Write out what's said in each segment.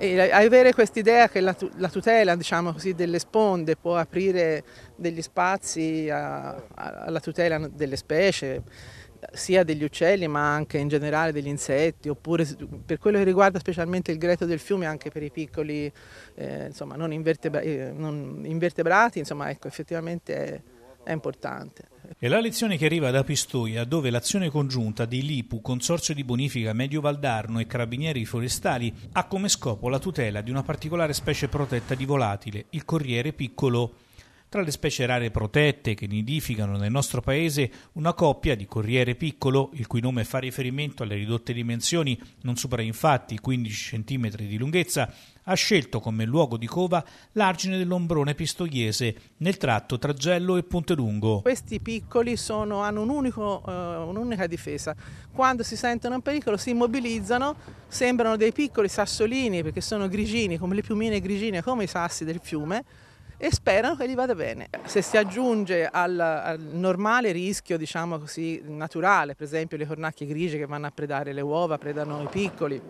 E avere quest'idea che la, tutela diciamo così, delle sponde può aprire degli spazi a, a, alla tutela delle specie, sia degli uccelli ma anche in generale degli insetti, oppure per quello che riguarda specialmente il greto del fiume anche per i piccoli eh, insomma, non, invertebra eh, non, invertebrati, insomma, ecco, effettivamente è, è importante. È la lezione che arriva da Pistoia, dove l'azione congiunta di Lipu, Consorzio di Bonifica Medio Valdarno e Carabinieri Forestali ha come scopo la tutela di una particolare specie protetta di volatile, il corriere piccolo tra le specie rare protette che nidificano nel nostro paese, una coppia di corriere piccolo, il cui nome fa riferimento alle ridotte dimensioni, non supera infatti i 15 cm di lunghezza, ha scelto come luogo di cova l'argine dell'ombrone pistoiese nel tratto tra Gello e Ponte Lungo. Questi piccoli sono, hanno un unico, uh, un'unica difesa. Quando si sentono in pericolo si immobilizzano, sembrano dei piccoli sassolini perché sono grigini, come le piumine grigine, come i sassi del fiume e sperano che gli vada bene. Se si aggiunge al, al normale rischio, diciamo così, naturale, per esempio le cornacchie grigie che vanno a predare le uova, predano i piccoli,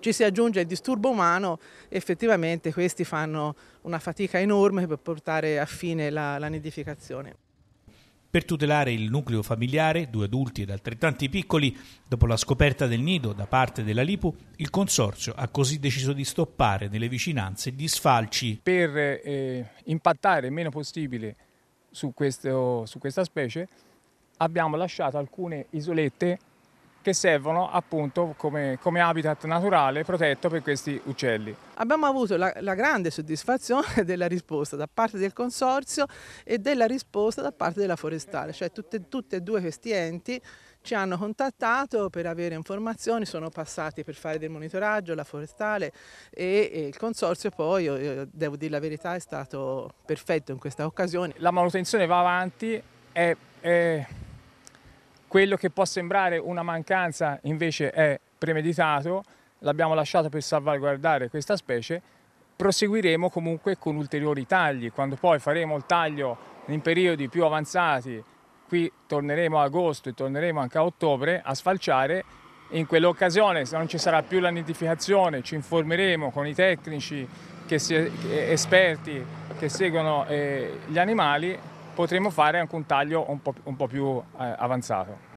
ci si aggiunge il disturbo umano, effettivamente questi fanno una fatica enorme per portare a fine la, la nidificazione. Per tutelare il nucleo familiare, due adulti ed altrettanti piccoli, dopo la scoperta del nido da parte della Lipu, il consorzio ha così deciso di stoppare nelle vicinanze gli sfalci. Per eh, impattare il meno possibile su, questo, su questa specie abbiamo lasciato alcune isolette che servono appunto come, come habitat naturale protetto per questi uccelli. Abbiamo avuto la, la, grande soddisfazione della risposta da parte del Consorzio e della risposta da parte della Forestale, cioè tutte, tutte e due questi enti ci hanno contattato per avere informazioni, sono passati per fare del monitoraggio, la forestale e, e il consorzio poi, io, io devo dire la verità, è stato perfetto in questa occasione. La manutenzione va avanti, è, è quello che può sembrare una mancanza invece è premeditato, l'abbiamo lasciato per salvaguardare questa specie, proseguiremo comunque con ulteriori tagli, quando poi faremo il taglio in periodi più avanzati, qui torneremo a agosto e torneremo anche a ottobre a sfalciare, in quell'occasione se non ci sarà più la nidificazione ci informeremo con i tecnici che si, esperti che seguono eh, gli animali potremo fare anche un taglio un po', un po più eh, avanzato.